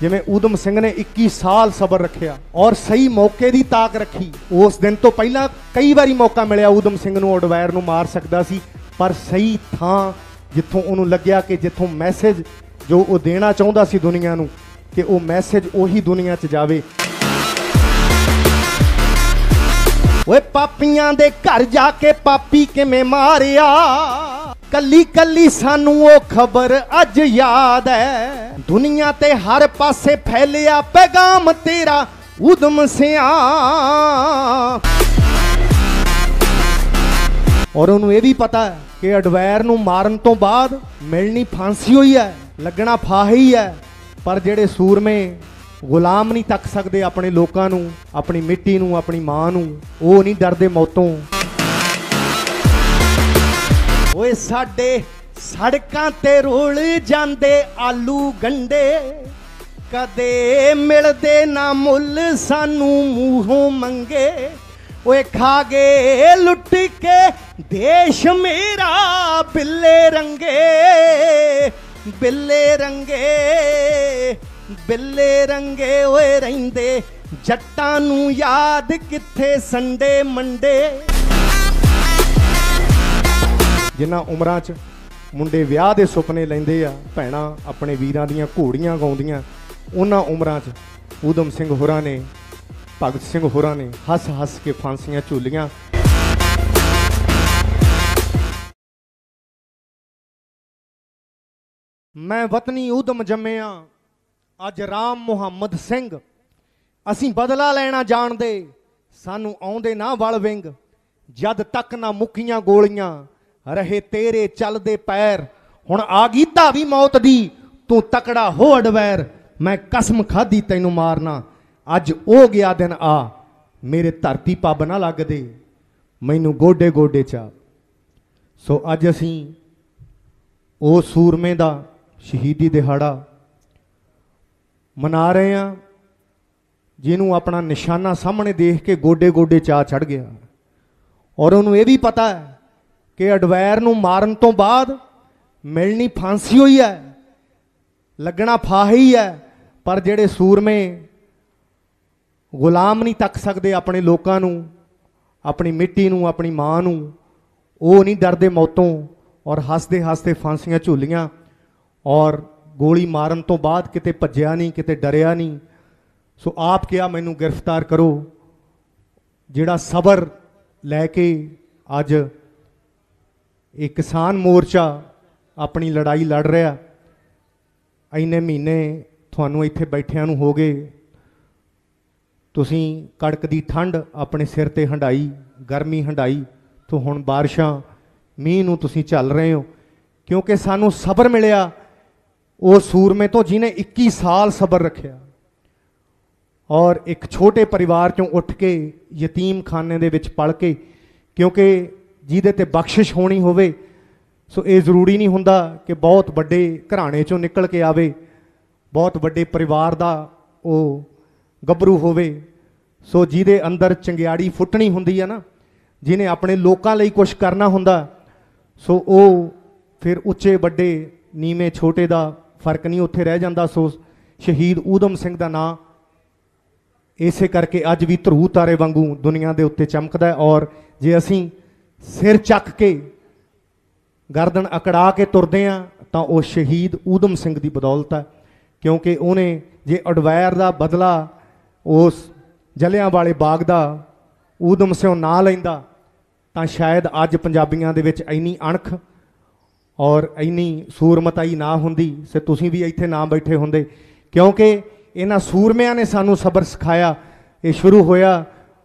ਜਿਵੇਂ ਉਦਮ ਸਿੰਘ ਨੇ 21 ਸਾਲ ਸਬਰ ਰੱਖਿਆ ਔਰ ਸਹੀ ਮੌਕੇ ਦੀ ਤਾਕ ਰੱਖੀ ਉਸ ਦਿਨ ਤੋਂ ਪਹਿਲਾਂ ਕਈ ਵਾਰੀ ਮੌਕਾ ਮਿਲਿਆ ਉਦਮ ਸਿੰਘ ਨੂੰ ਉਡਵਾਇਰ ਨੂੰ ਮਾਰ ਸਕਦਾ ਸੀ ਪਰ ਸਹੀ ਥਾਂ ਜਿੱਥੋਂ ਉਹਨੂੰ ਲੱਗਿਆ ਕਿ ਜਿੱਥੋਂ ਮੈਸੇਜ ਜੋ ਉਹ ਦੇਣਾ ਚਾਹੁੰਦਾ ਸੀ ਦੁਨੀਆ ਨੂੰ ਕਿ ਉਹ ਮੈਸੇਜ ਉਹੀ ਦੁਨੀਆ 'ਚ ਜਾਵੇ ਓਏ ਪਾਪੀਆਂ ਦੇ ਘਰ ਜਾ ਕੇ ਪਾਪੀ ਕਿਵੇਂ ਮਾਰਿਆ ਕੱਲੀ ਕੱਲੀ ਸਾਨੂੰ ਉਹ ਖਬਰ ਅੱਜ ਯਾਦ ਹੈ ਦੁਨੀਆ ਤੇ ਹਰ ਪਾਸੇ ਫੈਲਿਆ ਪੈਗਾਮ ਤੇਰਾ ਉਦਮ ਸਿਆ ਔਰ ਉਹਨੂੰ ਇਹ ਵੀ ਪਤਾ ਹੈ ਕਿ ਅਡਵੈਰ ਨੂੰ ਮਾਰਨ ਤੋਂ ਬਾਅਦ ਮਿਲਣੀ ਫਾਂਸੀ ਹੋਈ ਹੈ ਲੱਗਣਾ ਫਾਹੀ ਹੈ ਪਰ ਜਿਹੜੇ ਸੂਰਮੇ ਗੁਲਾਮ ਨਹੀਂ ਤੱਕ ਸਕਦੇ ਆਪਣੇ ਲੋਕਾਂ ਨੂੰ ਆਪਣੀ ਮਿੱਟੀ ਨੂੰ ਆਪਣੀ ਮਾਂ ਨੂੰ ਉਹ ਨਹੀਂ ਡਰਦੇ ਮੌਤੋਂ ਓਏ ਸਾਡੇ ਸੜਕਾਂ ਤੇ ਰੋਲ ਜਾਂਦੇ ਆਲੂ ਗੰਡੇ ਕਦੇ ਮਿਲਦੇ ਨਾ ਮੁੱਲ ਸਾਨੂੰ ਮੂੰਹੋਂ ਮੰਗੇ ਓਏ ਖਾ ਗਏ ਲੁੱਟ ਕੇ ਦੇਸ਼ ਮੇਰਾ ਬਿੱਲੇ ਰੰਗੇ ਬਿੱਲੇ ਰੰਗੇ ਬਿੱਲੇ ਰੰਗੇ ਓਏ ਰਹਿੰਦੇ ਜੱਟਾਂ ਨੂੰ ਯਾਦ ਕਿੱਥੇ ਸੰਡੇ ਮੰਡੇ ਜਿਨ੍ਹਾਂ ਉਮਰਾਂ 'ਚ ਮੁੰਡੇ ਵਿਆਹ ਦੇ ਸੁਪਨੇ ਲੈਂਦੇ ਆ ਭੈਣਾ ਆਪਣੇ ਵੀਰਾਂ ਦੀਆਂ ਘੋੜੀਆਂ ਗਾਉਂਦੀਆਂ ਉਹਨਾਂ ਉਮਰਾਂ 'ਚ ਉਦਮ ਸਿੰਘ ਹੋਰਾਂ ਨੇ ਭਗਤ ਸਿੰਘ ਹੋਰਾਂ ਨੇ ਹੱਸ ਹੱਸ ਕੇ ਫਾਂਸੀਆਂ ਝੂਲੀਆਂ ਮੈਂ ਵਤਨੀ ਉਦਮ ਜੰਮਿਆ ਅੱਜ ਰਾਮ ਮੁਹੰਮਦ ਸਿੰਘ ਅਸੀਂ ਬਦਲਾ ਲੈਣਾ ਜਾਣਦੇ ਸਾਨੂੰ ਆਉਂਦੇ ਨਾ ਵਲ ਵਿੰਗ ਜਦ ਤੱਕ ਨਾ ਮੁੱਕੀਆਂ ਗੋਲੀਆਂ ਰਹੇ ਤੇਰੇ ਚੱਲਦੇ ਪੈਰ ਹੁਣ ਆ ਗਈ ਧਾਵੀ ਮੌਤ ਦੀ ਤੂੰ ਤਕੜਾ ਹੋ ਅਡਵੈਰ ਮੈਂ ਕਸਮ ਖਾਦੀ ਤੈਨੂੰ ਮਾਰਨਾ ਅੱਜ ਉਹ ਗਿਆ ਦਿਨ ਆ ਮੇਰੇ ਧਰਤੀ ਪੱਬ ਨਾ ਲੱਗਦੇ ਮੈਨੂੰ ਗੋਡੇ ਗੋਡੇ ਚਾ ਸੋ ਅੱਜ ਅਸੀਂ ਉਹ ਸੂਰਮੇ ਦਾ ਸ਼ਹੀਦੀ ਦਿਹਾੜਾ ਮਨਾ ਰਹੇ ਆ ਜਿਹਨੂੰ ਆਪਣਾ ਨਿਸ਼ਾਨਾ ਸਾਹਮਣੇ ਦੇਖ ਕੇ ਗੋਡੇ ਗੋਡੇ ਚਾ ਚੜ ਗਿਆ ਔਰ ਉਹਨੂੰ ਇਹ ਵੀ ਪਤਾ ਹੈ ਕਿ ਅਡਵੈਰ ਨੂੰ ਮਾਰਨ ਤੋਂ ਬਾਅਦ ਮਿਲਣੀ ਫਾਂਸੀ ਹੋਈ ਹੈ ਲੱਗਣਾ ਫਾਹੀ ਹੈ ਪਰ ਜਿਹੜੇ ਸੂਰਮੇ ਗੁਲਾਮ ਨਹੀਂ ਤੱਕ ਸਕਦੇ ਆਪਣੇ ਲੋਕਾਂ ਨੂੰ ਆਪਣੀ ਮਿੱਟੀ ਨੂੰ ਆਪਣੀ ਮਾਂ ਨੂੰ ਉਹ ਨਹੀਂ ਡਰਦੇ ਮੌਤੋਂ ਔਰ ਹੱਸਦੇ ਹੱਸਦੇ ਫਾਂਸੀਆਂ ਝੂਲੀਆਂ ਔਰ ਗੋਲੀ ਮਾਰਨ ਤੋਂ ਬਾਅਦ ਕਿਤੇ ਭੱਜਿਆ ਨਹੀਂ ਕਿਤੇ ਡਰਿਆ ਨਹੀਂ ਸੋ ਆਪ ਕਿਹਾ ਮੈਨੂੰ ਗ੍ਰਿਫਤਾਰ ਕਰੋ ਜਿਹੜਾ ਸਬਰ ਲੈ ਕੇ ਅੱਜ ਇਹ ਕਿਸਾਨ ਮੋਰਚਾ ਆਪਣੀ ਲੜਾਈ ਲੜ ਰਿਹਾ ਐਨੇ ਮਹੀਨੇ ਤੁਹਾਨੂੰ ਇੱਥੇ ਬੈਠਿਆਂ ਨੂੰ ਹੋ ਗਏ ਤੁਸੀਂ ਕੜਕ ਦੀ ਠੰਡ ਆਪਣੇ ਸਿਰ ਤੇ ਹੰਡਾਈ ਗਰਮੀ ਹੰਡਾਈ ਤੋਂ ਹੁਣ ਬਾਰਿਸ਼ਾਂ ਮੀਂਹ ਨੂੰ ਤੁਸੀਂ ਚੱਲ ਰਹੇ ਹੋ ਕਿਉਂਕਿ ਸਾਨੂੰ ਸਬਰ ਮਿਲਿਆ ਉਹ ਸੂਰਮੇ ਤੋਂ ਜਿਨੇ 21 ਸਾਲ ਸਬਰ ਰੱਖਿਆ ਔਰ ਇੱਕ ਛੋਟੇ ਪਰਿਵਾਰ ਚੋਂ ਉੱਠ ਕੇ ਯਤੀਮ ਖਾਨੇ ਦੇ ਵਿੱਚ ਪੜ ਕੇ ਕਿਉਂਕਿ ਜਿਹਦੇ ਤੇ ਬਖਸ਼ਿਸ਼ ਹੋਣੀ ਹੋਵੇ ਸੋ ਇਹ ਜ਼ਰੂਰੀ ਨਹੀਂ ਹੁੰਦਾ ਕਿ ਬਹੁਤ ਵੱਡੇ ਘਰਾਣੇ ਚੋਂ ਨਿਕਲ ਕੇ ਆਵੇ ਬਹੁਤ ਵੱਡੇ ਪਰਿਵਾਰ ਦਾ ਉਹ ਗੱਭਰੂ ਹੋਵੇ ਸੋ ਜਿਹਦੇ ਅੰਦਰ ਚੰਗਿਆੜੀ ਫੁੱਟਣੀ ਹੁੰਦੀ ਹੈ ਨਾ ਜਿਹਨੇ ਆਪਣੇ ਲੋਕਾਂ ਲਈ ਕੁਝ ਕਰਨਾ ਹੁੰਦਾ ਸੋ ਉਹ ਫਿਰ ਉੱਚੇ ਵੱਡੇ ਨੀਵੇਂ ਛੋਟੇ ਦਾ ਫਰਕ ਨਹੀਂ ਉੱਥੇ ਰਹਿ ਜਾਂਦਾ ਸੋ ਸ਼ਹੀਦ ਊਧਮ ਸਿੰਘ ਦਾ ਨਾਂ ਇਸੇ ਕਰਕੇ ਅੱਜ ਵੀ ਧਰੂ ਤਾਰੇ ਵਾਂਗੂ ਦੁਨੀਆ ਦੇ ਉੱਤੇ ਚਮਕਦਾ ਔਰ ਜੇ ਅਸੀਂ ਸਿਰ ਚੱਕ ਕੇ ਗਰਦਨ ਅਕੜਾ ਕੇ ਤੁਰਦੇ ਆ ਤਾਂ ਉਹ ਸ਼ਹੀਦ ਊਧਮ ਸਿੰਘ ਦੀ ਬਦੌਲਤ ਹੈ ਕਿਉਂਕਿ ਉਹਨੇ ਜੇ ਅਡਵੈਰ ਦਾ ਬਦਲਾ ਉਸ ਜਲਿਆਂ ਵਾਲੇ ਬਾਗ ਦਾ ਊਧਮ ਸਿੰਘ ਨਾ ਲੈਂਦਾ ਤਾਂ ਸ਼ਾਇਦ ਅੱਜ ਪੰਜਾਬੀਆਂ ਦੇ ਵਿੱਚ ਇੰਨੀ ਅਣਖ ਔਰ ਇੰਨੀ ਸੂਰਮਤਾਈ ਨਾ ਹੁੰਦੀ ਸੇ ਤੁਸੀਂ ਵੀ ਇੱਥੇ ਨਾ ਬੈਠੇ ਹੁੰਦੇ ਕਿਉਂਕਿ ਇਹਨਾਂ ਸੂਰਮਿਆਂ ਨੇ ਸਾਨੂੰ ਸਬਰ ਸਿਖਾਇਆ ਇਹ ਸ਼ੁਰੂ ਹੋਇਆ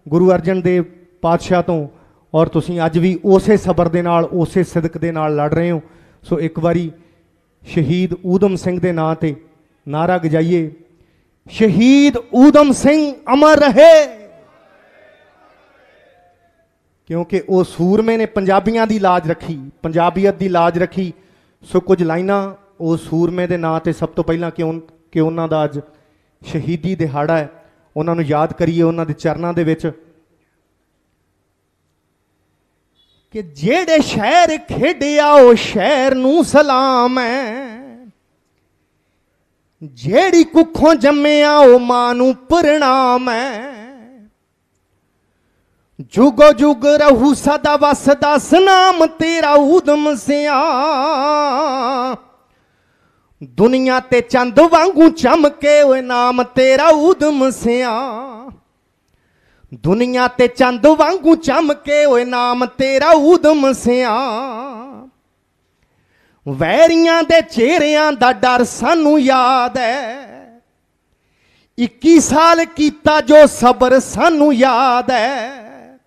ਗੁਰੂ ਅਰਜਨ ਦੇਵ ਪਾਤਸ਼ਾਹ ਤੋਂ ਔਰ ਤੁਸੀਂ ਅੱਜ ਵੀ ਉਸੇ ਸਬਰ ਦੇ ਨਾਲ ਉਸੇ ਸਿਦਕ ਦੇ ਨਾਲ ਲੜ ਰਹੇ ਹੋ ਸੋ ਇੱਕ ਵਾਰੀ ਸ਼ਹੀਦ ਊਦਮ ਸਿੰਘ ਦੇ ਨਾਂ ਤੇ ਨਾਰਾ ਗਜਾਈਏ ਸ਼ਹੀਦ ਊਦਮ ਸਿੰਘ ਅਮਰ ਰਹੇ ਕਿਉਂਕਿ ਉਹ ਸੂਰਮੇ ਨੇ ਪੰਜਾਬੀਆਂ ਦੀ ਲਾਜ ਰੱਖੀ ਪੰਜਾਬੀਅਤ ਦੀ ਲਾਜ ਰੱਖੀ ਸੋ ਕੁਝ ਲਾਈਨਾਂ ਉਹ ਸੂਰਮੇ ਦੇ ਨਾਂ ਤੇ ਸਭ ਤੋਂ ਪਹਿਲਾਂ ਕਿਉਂ ਕਿ ਉਹਨਾਂ ਦਾ ਅੱਜ ਸ਼ਹੀਦੀ ਦਿਹਾੜਾ ਹੈ ਉਹਨਾਂ ਨੂੰ ਯਾਦ ਕਰੀਏ ਉਹਨਾਂ ਦੇ ਚਰਨਾਂ ਦੇ ਵਿੱਚ ਕਿ ਜਿਹੜੇ ਸ਼ਹਿਰ ਖੇਡਿਆ ਉਹ ਸ਼ਹਿਰ ਨੂੰ ਸਲਾਮ ਹੈ ਜਿਹੜੀ ਕੁੱਖੋਂ ਜੰਮਿਆ ਉਹ ਮਾਂ ਨੂੰ ਪ੍ਰਣਾਮ ਹੈ ਜੁਗੋ ਜੁਗ ਰਹੂ ਸਦਾ ਵਸਦਾ ਸਨਾਮ ਤੇਰਾ ਉਦਮ ਸਿਆ ਦੁਨੀਆ ਤੇ ਚੰਦ ਵਾਂਗੂ ਚਮਕੇ ਓਏ ਨਾਮ ਤੇਰਾ ਉਦਮ ਸਿਆ ਦੁਨੀਆ ਤੇ ਚੰਦ ਵਾਂਗੂ ਚਮਕੇ ਓਏ ਨਾਮ ਤੇਰਾ ਉਦਮ ਸਿਆ ਵੈਰੀਆਂ ਦੇ ਚਿਹਰਿਆਂ ਦਾ ਡਰ ਸਾਨੂੰ ਯਾਦ ਹੈ 21 ਸਾਲ ਕੀਤਾ ਜੋ ਸਬਰ ਸਾਨੂੰ ਯਾਦ ਹੈ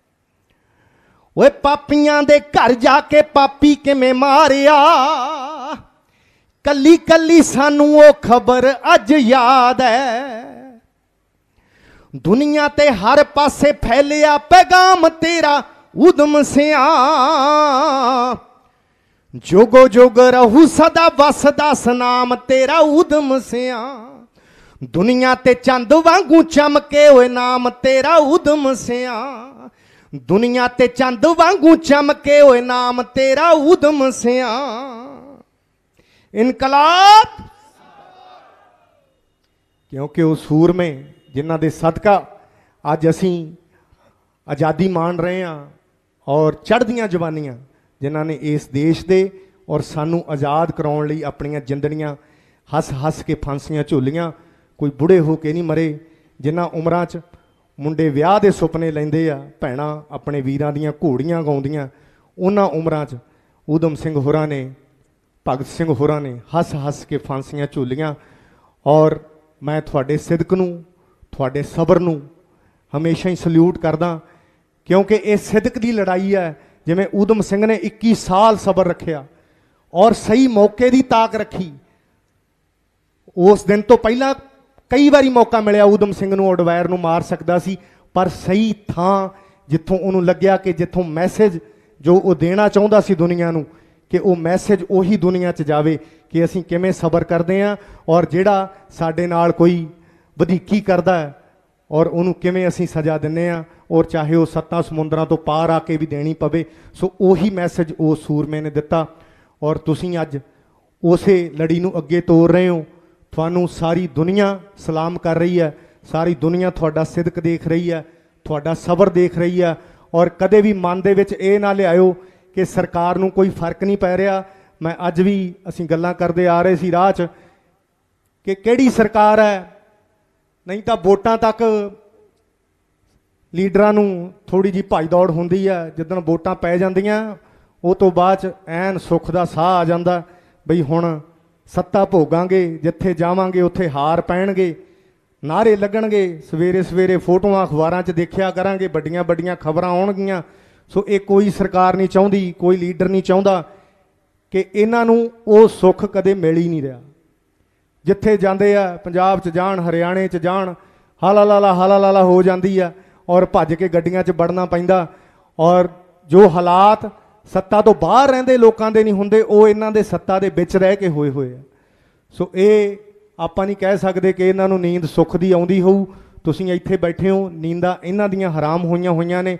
ਓਏ ਪਾਪੀਆਂ ਦੇ ਘਰ ਜਾ ਕੇ ਪਾਪੀ ਕਿਵੇਂ ਮਾਰਿਆ ਕੱਲੀ ਕੱਲੀ ਸਾਨੂੰ ਉਹ ਖਬਰ ਅੱਜ ਯਾਦ ਹੈ दुनिया ते हर पासे फैलिया पैगाम तेरा उदम सिया जोगो जोग रहू सदा वसदा सनाम तेरा उदम सिया दुनिया ते चंद वांगू चमके हुए नाम तेरा उदम सिया दुनिया ते चंद वांगू चमके हुए नाम तेरा उदम सिया इनकलाब क्योंकि उस सूर में ਜਿਨ੍ਹਾਂ ਦੇ ਸਦਕਾ ਅੱਜ ਅਸੀਂ ਆਜ਼ਾਦੀ ਮਾਣ ਰਹੇ ਹਾਂ ਔਰ ਚੜ੍ਹਦੀਆਂ ਜਵਾਨੀਆਂ ਜਿਨ੍ਹਾਂ ਨੇ ਇਸ ਦੇਸ਼ ਦੇ ਔਰ ਸਾਨੂੰ ਆਜ਼ਾਦ ਕਰਾਉਣ ਲਈ ਆਪਣੀਆਂ ਜਿੰਦੜੀਆਂ ਹੱਸ-ਹੱਸ ਕੇ ਫਾਂਸੀਆਂ ਝੋਲੀਆਂ ਕੋਈ ਬੁੜੇ ਹੋ ਕੇ ਨਹੀਂ ਮਰੇ ਜਿਨ੍ਹਾਂ ਉਮਰਾਂ 'ਚ ਮੁੰਡੇ ਵਿਆਹ ਦੇ ਸੁਪਨੇ ਲੈਂਦੇ ਆ ਭੈਣਾ ਆਪਣੇ ਵੀਰਾਂ ਦੀਆਂ ਘੋੜੀਆਂ ਗਾਉਂਦੀਆਂ ਉਹਨਾਂ ਉਮਰਾਂ 'ਚ ਉਦਮ ਸਿੰਘ ਹੋਰਾਂ ਨੇ ਭਗਤ ਸਿੰਘ ਹੋਰਾਂ ਨੇ ਹੱਸ-ਹੱਸ ਕੇ ਫਾਂਸੀਆਂ ਝੋਲੀਆਂ ਔਰ ਮੈਂ ਤੁਹਾਡੇ ਸਿਦਕ ਨੂੰ ਤੁਹਾਡੇ ਸਬਰ ਨੂੰ ਹਮੇਸ਼ਾ ਹੀ ਸਲੂਟ ਕਰਦਾ ਕਿਉਂਕਿ ਇਹ ਸਿੱਧਕ ਦੀ ਲੜਾਈ ਹੈ ਜਿਵੇਂ ਊਦਮ ਸਿੰਘ ਨੇ 21 ਸਾਲ ਸਬਰ ਰੱਖਿਆ ਔਰ ਸਹੀ ਮੌਕੇ ਦੀ ਤਾਕ ਰੱਖੀ ਉਸ ਦਿਨ ਤੋਂ ਪਹਿਲਾਂ ਕਈ ਵਾਰੀ ਮੌਕਾ ਮਿਲਿਆ ਊਦਮ ਸਿੰਘ ਨੂੰ ਅਡਵਾਇਰ ਨੂੰ ਮਾਰ ਸਕਦਾ ਸੀ ਪਰ ਸਹੀ ਥਾਂ ਜਿੱਥੋਂ ਉਹਨੂੰ ਲੱਗਿਆ ਕਿ ਜਿੱਥੋਂ ਮੈਸੇਜ ਜੋ ਉਹ ਦੇਣਾ ਚਾਹੁੰਦਾ ਸੀ ਦੁਨੀਆ ਨੂੰ ਕਿ ਉਹ ਮੈਸੇਜ ਉਹੀ ਦੁਨੀਆ 'ਚ ਜਾਵੇ ਕਿ ਅਸੀਂ ਕਿਵੇਂ ਸਬਰ ਕਰਦੇ ਆਂ ਔਰ ਜਿਹੜਾ ਸਾਡੇ ਨਾਲ ਕੋਈ ਵਧੀਕੀ ਕਰਦਾ ਹੈ ਔਰ ਉਹਨੂੰ ਕਿਵੇਂ ਅਸੀਂ ਸਜ਼ਾ ਦਿੰਨੇ ਆ ਔਰ ਚਾਹੇ ਉਹ ਸੱਤਾਂ ਸਮੁੰਦਰਾਂ ਤੋਂ ਪਾਰ ਆ ਕੇ ਵੀ ਦੇਣੀ ਪਵੇ ਸੋ ਉਹੀ ਮੈਸੇਜ ਉਹ ਸੂਰਮੇ ਨੇ ਦਿੱਤਾ ਔਰ ਤੁਸੀਂ ਅੱਜ ਉਸੇ ਲੜੀ ਨੂੰ ਅੱਗੇ ਤੋਰ ਰਹੇ ਹੋ ਤੁਹਾਨੂੰ ਸਾਰੀ ਦੁਨੀਆ ਸਲਾਮ ਕਰ ਰਹੀ ਹੈ ਸਾਰੀ ਦੁਨੀਆ ਤੁਹਾਡਾ ਸਿਦਕ ਦੇਖ ਰਹੀ ਹੈ ਤੁਹਾਡਾ ਸਬਰ ਦੇਖ ਰਹੀ ਹੈ ਔਰ ਕਦੇ ਵੀ ਮਨ ਦੇ ਵਿੱਚ ਇਹ ਨਾ ਲਿਆਇਓ ਕਿ ਸਰਕਾਰ ਨੂੰ ਕੋਈ ਫਰਕ ਨਹੀਂ ਪੈ ਰਿਹਾ ਮੈਂ ਅੱਜ ਵੀ ਅਸੀਂ ਗੱਲਾਂ ਕਰਦੇ ਆ ਰਹੇ ਸੀ ਰਾਹ 'ਚ ਕਿ ਕਿਹੜੀ ਸਰਕਾਰ ਹੈ ਨਹੀਂ ਤਾਂ ਵੋਟਾਂ ਤੱਕ ਲੀਡਰਾਂ ਨੂੰ ਥੋੜੀ ਜੀ ਭਾਈ ਦੌੜ ਹੁੰਦੀ ਆ ਜਦੋਂ ਵੋਟਾਂ ਪੈ ਜਾਂਦੀਆਂ ਉਹ ਤੋਂ ਬਾਅਦ ਐਨ ਸੁੱਖ ਦਾ ਸਾਹ ਆ ਜਾਂਦਾ ਬਈ ਹੁਣ ਸੱਤਾ ਭੋਗਾਂਗੇ ਜਿੱਥੇ ਜਾਵਾਂਗੇ ਉੱਥੇ ਹਾਰ ਪੈਣਗੇ ਨਾਰੇ ਲੱਗਣਗੇ ਸਵੇਰੇ ਸਵੇਰੇ ਫੋਟੋਆਂ ਅਖਬਾਰਾਂ 'ਚ ਦੇਖਿਆ ਕਰਾਂਗੇ ਵੱਡੀਆਂ ਵੱਡੀਆਂ ਖਬਰਾਂ ਆਉਣਗੀਆਂ ਸੋ ਇਹ ਕੋਈ ਸਰਕਾਰ ਨਹੀਂ ਚਾਹੁੰਦੀ ਕੋਈ ਲੀਡਰ ਨਹੀਂ ਚਾਹੁੰਦਾ ਕਿ ਇਹਨਾਂ ਨੂੰ ਉਹ ਸੁੱਖ ਕਦੇ ਮਿਲ ਹੀ ਨਹੀਂ ਰਿਹਾ ਜਿੱਥੇ ਜਾਂਦੇ ਆ ਪੰਜਾਬ 'ਚ ਜਾਣ ਹਰਿਆਣੇ 'ਚ ਜਾਣ ਹਲਾ ਲਾਲਾ ਹੋ ਜਾਂਦੀ ਆ ਔਰ ਭੱਜ ਕੇ ਗੱਡੀਆਂ 'ਚ ਵੜਨਾ ਪੈਂਦਾ ਔਰ ਜੋ ਹਾਲਾਤ ਸੱਤਾ ਤੋਂ ਬਾਹਰ ਰਹਿੰਦੇ ਲੋਕਾਂ ਦੇ ਨਹੀਂ ਹੁੰਦੇ ਉਹ ਇਹਨਾਂ ਦੇ ਸੱਤਾ ਦੇ ਵਿੱਚ ਰਹਿ ਕੇ ਹੋਏ ਹੋਏ ਆ ਸੋ ਇਹ ਆਪਾਂ ਨਹੀਂ ਕਹਿ ਸਕਦੇ ਕਿ ਇਹਨਾਂ ਨੂੰ ਨੀਂਦ ਸੁੱਖ ਦੀ ਆਉਂਦੀ ਹੋਊ ਤੁਸੀਂ ਇੱਥੇ ਬੈਠੇ ਹੋ ਨੀਂਦਾਂ ਇਹਨਾਂ ਦੀਆਂ ਹਰਾਮ ਹੋਈਆਂ ਹੋਈਆਂ ਨੇ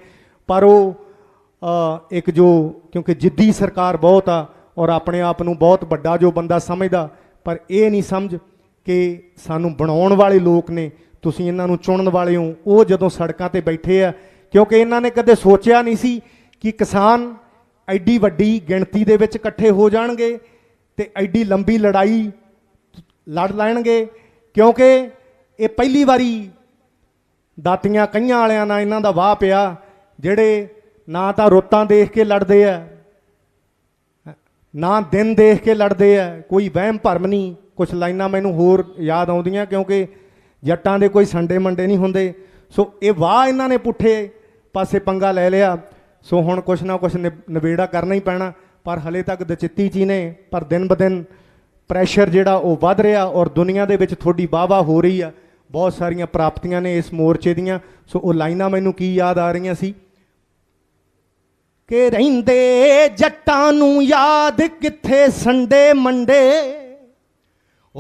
ਪਰ ਉਹ ਇੱਕ ਜੋ ਕਿਉਂਕਿ ਜਿੱਦੀ ਸਰਕਾਰ ਬਹੁਤ ਆ ਔਰ ਆਪਣੇ ਆਪ ਨੂੰ ਬਹੁਤ ਵੱਡਾ ਜੋ ਬੰਦਾ ਸਮਝਦਾ ਪਰ ਇਹ ਨਹੀਂ ਸਮਝ ਕਿ ਸਾਨੂੰ ਬਣਾਉਣ ਵਾਲੇ ਲੋਕ ਨੇ ਤੁਸੀਂ ਇਹਨਾਂ ਨੂੰ ਚੁਣਨ ਵਾਲੇ ਹੋ ਉਹ ਜਦੋਂ ਸੜਕਾਂ ਤੇ ਬੈਠੇ ਆ ਕਿਉਂਕਿ ਇਹਨਾਂ ਨੇ ਕਦੇ ਸੋਚਿਆ ਨਹੀਂ ਸੀ ਕਿ ਕਿਸਾਨ ਐਡੀ ਵੱਡੀ ਗਿਣਤੀ ਦੇ ਵਿੱਚ ਇਕੱਠੇ ਹੋ ਜਾਣਗੇ ਤੇ ਐਡੀ ਲੰਬੀ ਲੜਾਈ ਲੜ ਲੈਣਗੇ ਕਿਉਂਕਿ ਇਹ ਪਹਿਲੀ ਵਾਰੀ ਦਾਤੀਆਂ ਕਈਆਂ ਵਾਲਿਆਂ ਨਾਲ ਇਹਨਾਂ ਦਾ ਵਾਹ ਪਿਆ ਜਿਹੜੇ ਨਾ ਤਾਂ ਰੁੱਤਾਂ ਦੇਖ ਕੇ ਲੜਦੇ ਆ ਨਾ ਦਿਨ ਦੇਖ ਕੇ ਲੜਦੇ ਆ ਕੋਈ ਵਹਿਮ ਭਰਮ ਨਹੀਂ ਕੁਝ ਲਾਈਨਾਂ ਮੈਨੂੰ ਹੋਰ ਯਾਦ ਆਉਂਦੀਆਂ ਕਿਉਂਕਿ ਜੱਟਾਂ ਦੇ ਕੋਈ ਸੰਡੇ ਮੰਡੇ ਨਹੀਂ ਹੁੰਦੇ ਸੋ ਇਹ ਵਾਹ ਇਹਨਾਂ ਨੇ ਪੁੱਠੇ ਪਾਸੇ ਪੰਗਾ ਲੈ ਲਿਆ ਸੋ ਹੁਣ ਕੁਛ ਨਾ ਕੁਛ ਨਵੇੜਾ ਕਰਨਾ ਹੀ ਪੈਣਾ ਪਰ ਹਲੇ ਤੱਕ ਦਚਿੱਤੀ ਜੀ ਨੇ ਪਰ ਦਿਨ ਬਦਿਨ ਪ੍ਰੈਸ਼ਰ ਜਿਹੜਾ ਉਹ ਵੱਧ ਰਿਹਾ ਔਰ ਦੁਨੀਆ ਦੇ ਵਿੱਚ ਥੋੜੀ ਬਾਵਾ ਹੋ ਰਹੀ ਆ ਬਹੁਤ ਸਾਰੀਆਂ ਪ੍ਰਾਪਤੀਆਂ ਨੇ ਇਸ ਮੋਰਚੇ ਦੀਆਂ ਸੋ ਉਹ ਲਾਈਨਾਂ ਮੈਨੂੰ ਕੀ ਯਾਦ ਆ ਰਹੀਆਂ ਸੀ ਕਿ ਰਹਿੰਦੇ ਜੱਟਾਂ ਨੂੰ ਯਾਦ ਕਿੱਥੇ ਸੰਡੇ ਮੰਡੇ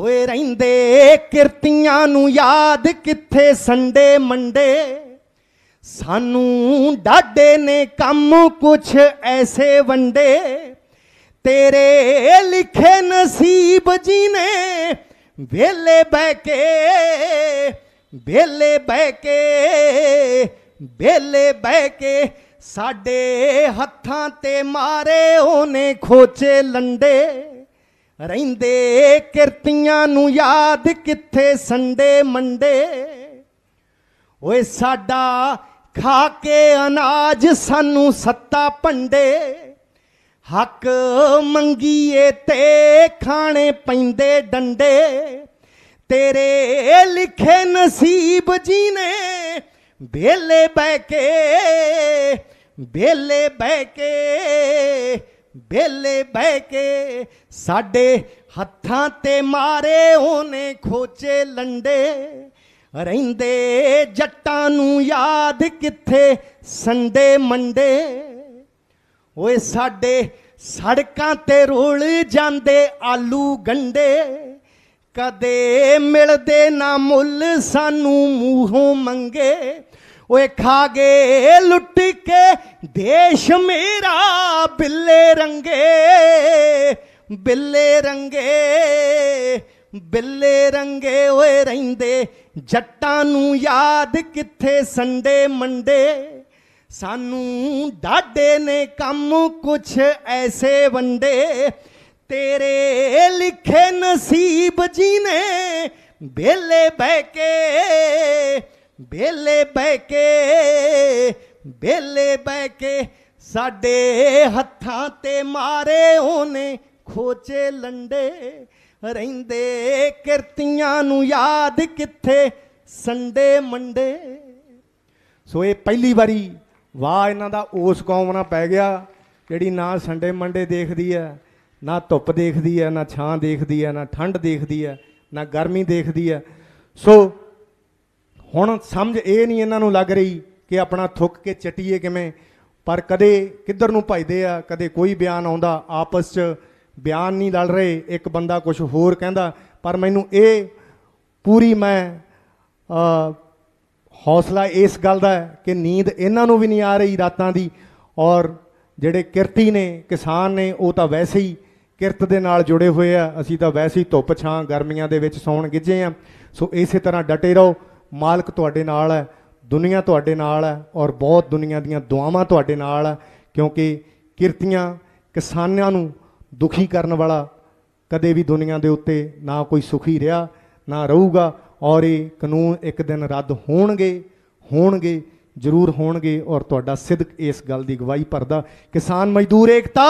ਓਏ ਰਹਿੰਦੇ ਕਿਰਤੀਆਂ ਨੂੰ ਯਾਦ ਕਿੱਥੇ ਸੰਡੇ ਮੰਡੇ ਸਾਨੂੰ ਡਾਡੇ ਨੇ ਕੰਮ ਕੁਛ ਐਸੇ ਵੰਡੇ ਤੇਰੇ ਲਿਖੇ ਨਸੀਬ ਜੀ ਨੇ ਵੇਲੇ ਬਹਿ ਕੇ ਵੇਲੇ ਬਹਿ ਕੇ ਵੇਲੇ ਬਹਿ ਕੇ ਸਾਡੇ ਹੱਥਾਂ ਤੇ ਮਾਰੇ ਉਹਨੇ ਖੋਚੇ ਲੰਡੇ ਰਹਿੰਦੇ ਕਿਰਤੀਆਂ ਨੂੰ ਯਾਦ ਕਿੱਥੇ ਸੰਡੇ ਮੰਡੇ ਓਏ ਸਾਡਾ ਖਾ ਕੇ ਅਨਾਜ ਸਾਨੂੰ ਸੱਤਾ ਭੰਡੇ ਹੱਕ ਮੰਗੀਏ ਤੇ ਖਾਣੇ ਪੈਂਦੇ ਡੰਡੇ ਤੇਰੇ ਲਿਖੇ ਨਸੀਬ ਜੀ ਨੇ ਬੇਲੇ ਬੈਕੇ ਕੇ ਬੇਲੇ ਬਹਿ ਕੇ ਬੇਲੇ ਬਹਿ ਕੇ ਸਾਡੇ ਹੱਥਾਂ ਤੇ ਮਾਰੇ ਉਹਨੇ ਖੋਚੇ ਲੰਡੇ ਰਹਿੰਦੇ ਜੱਟਾਂ ਨੂੰ ਯਾਦ ਕਿੱਥੇ ਸੰਡੇ ਮੰਡੇ ਓਏ ਸਾਡੇ ਸੜਕਾਂ ਤੇ ਰੋਲ ਜਾਂਦੇ ਆਲੂ ਗੰਡੇ ਕਦੇ ਮਿਲਦੇ ਨਾ ਮੁੱਲ ਸਾਨੂੰ ਮੂੰਹੋਂ ਮੰਗੇ ਓਏ ਖਾ ਗਏ ਲੁੱਟ ਕੇ ਦੇਸ਼ ਮੇਰਾ ਬਿੱਲੇ ਰੰਗੇ ਬਿੱਲੇ ਰੰਗੇ ਬਿੱਲੇ ਰੰਗੇ ਓਏ ਰਹਿੰਦੇ ਜੱਟਾਂ ਨੂੰ ਯਾਦ ਕਿੱਥੇ ਸੰਡੇ ਮੰਡੇ ਸਾਨੂੰ ਡਾਡੇ ਨੇ ਕੰਮ ਕੁਛ ਐਸੇ ਵੰਡੇ ਤੇਰੇ ਲਿਖੇ ਨਸੀਬ ਜੀ ਨੇ ਬੇਲੇ ਬਹਿ ਕੇ ਬੇਲੇ ਬਹਿ ਕੇ ਬੇਲੇ ਬਹਿ ਕੇ ਸਾਡੇ ਹੱਥਾਂ ਤੇ ਮਾਰੇ ਉਹਨੇ ਖੋਚੇ ਲੰਡੇ ਰਹਿੰਦੇ ਕਿਰਤੀਆਂ ਨੂੰ ਯਾਦ ਕਿੱਥੇ ਸੰਡੇ ਮੰਡੇ ਸੋ ਇਹ ਪਹਿਲੀ ਵਾਰੀ ਵਾਹ ਇਹਨਾਂ ਦਾ ਉਸ ਕੌਮ ਨਾਲ ਪੈ ਗਿਆ ਜਿਹੜੀ ਨਾ ਸੰਡੇ ਮੰਡੇ ਦੇਖਦੀ ਹੈ ਨਾ ਧੁੱਪ ਦੇਖਦੀ ਹੈ ਨਾ ਛਾਂ ਦੇਖਦੀ ਹੈ ਨਾ ਠੰਡ ਦੇਖਦੀ ਹੈ ਨਾ ਗਰਮੀ ਦੇਖਦੀ ਹੈ ਸੋ ਹੁਣ ਸਮਝ ਇਹ ਨਹੀਂ ਇਹਨਾਂ ਨੂੰ ਲੱਗ ਰਹੀ ਕਿ ਆਪਣਾ ਥੁੱਕ ਕੇ ਚਟੀਏ ਕਿਵੇਂ ਪਰ ਕਦੇ ਕਿੱਧਰ ਨੂੰ ਭਜਦੇ ਆ ਕਦੇ ਕੋਈ ਬਿਆਨ ਆਉਂਦਾ ਆਪਸ 'ਚ ਬਿਆਨ ਨਹੀਂ ਲੜ ਰਹੇ ਇੱਕ ਬੰਦਾ ਕੁਝ ਹੋਰ ਕਹਿੰਦਾ ਪਰ ਮੈਨੂੰ ਇਹ ਪੂਰੀ ਮੈਂ ਹੌਸਲਾ ਇਸ ਗੱਲ ਦਾ ਕਿ ਨੀਂਦ ਇਹਨਾਂ ਨੂੰ ਵੀ ਨਹੀਂ ਆ ਰਹੀ ਰਾਤਾਂ ਦੀ ਔਰ ਜਿਹੜੇ ਕਿਰਤੀ ਨੇ ਕਿਸਾਨ ਨੇ ਉਹ ਤਾਂ ਵੈਸੇ ਹੀ ਕਿਰਤ ਦੇ ਨਾਲ ਜੁੜੇ ਹੋਏ ਆ ਅਸੀਂ ਤਾਂ ਵੈਸੇ ਹੀ ਧੁੱਪ ਛਾਂ ਗਰਮੀਆਂ ਦੇ ਵਿੱਚ ਸੌਣ ਗਿੱਜੇ ਆ ਸੋ ਇਸੇ ਤਰ੍ਹਾਂ ਡਟੇ ਰਹੋ ਮਾਲਕ ਤੁਹਾਡੇ ਨਾਲ ਹੈ ਦੁਨੀਆ ਤੁਹਾਡੇ ਨਾਲ ਹੈ ਔਰ ਬਹੁਤ ਦੁਨੀਆ ਦੀਆਂ ਦੁਆਵਾਂ ਤੁਹਾਡੇ ਨਾਲ ਹੈ ਕਿਉਂਕਿ ਕਿਰਤੀਆਂ ਕਿਸਾਨਾਂ ਨੂੰ ਦੁਖੀ ਕਰਨ ਵਾਲਾ ਕਦੇ ਵੀ ਦੁਨੀਆ ਦੇ ਉੱਤੇ ਨਾ ਕੋਈ ਸੁਖੀ ਰਿਹਾ ਨਾ ਰਹੂਗਾ ਔਰ ਇਹ ਕਾਨੂੰਨ ਇੱਕ ਦਿਨ ਰੱਦ ਹੋਣਗੇ ਹੋਣਗੇ ਜ਼ਰੂਰ ਹੋਣਗੇ ਔਰ ਤੁਹਾਡਾ ਸਿੱਧਕ ਇਸ ਗੱਲ ਦੀ ਗਵਾਹੀ ਭਰਦਾ ਕਿਸਾਨ ਮਜ਼ਦੂਰ ਏਕਤਾ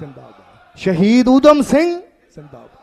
ਜ਼ਿੰਦਾਬਾਦ ਸ਼ਹੀਦ ਉਦਮ ਸਿੰਘ ਜ਼ਿੰਦਾਬਾਦ